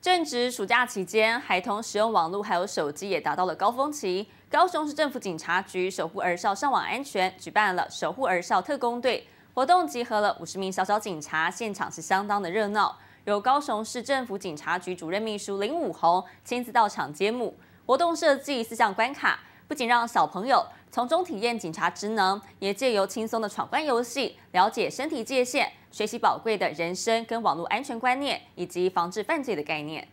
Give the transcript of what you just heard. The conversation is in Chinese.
正值暑假期间，孩童使用网络还有手机也达到了高峰期。高雄市政府警察局守护儿少上网安全，举办了守护儿少特工队活动，集合了五十名小小警察，现场是相当的热闹。由高雄市政府警察局主任秘书林武宏亲自到场揭幕。活动设计四项关卡，不仅让小朋友。从中体验警察职能，也借由轻松的闯关游戏，了解身体界限，学习宝贵的人生跟网络安全观念，以及防治犯罪的概念。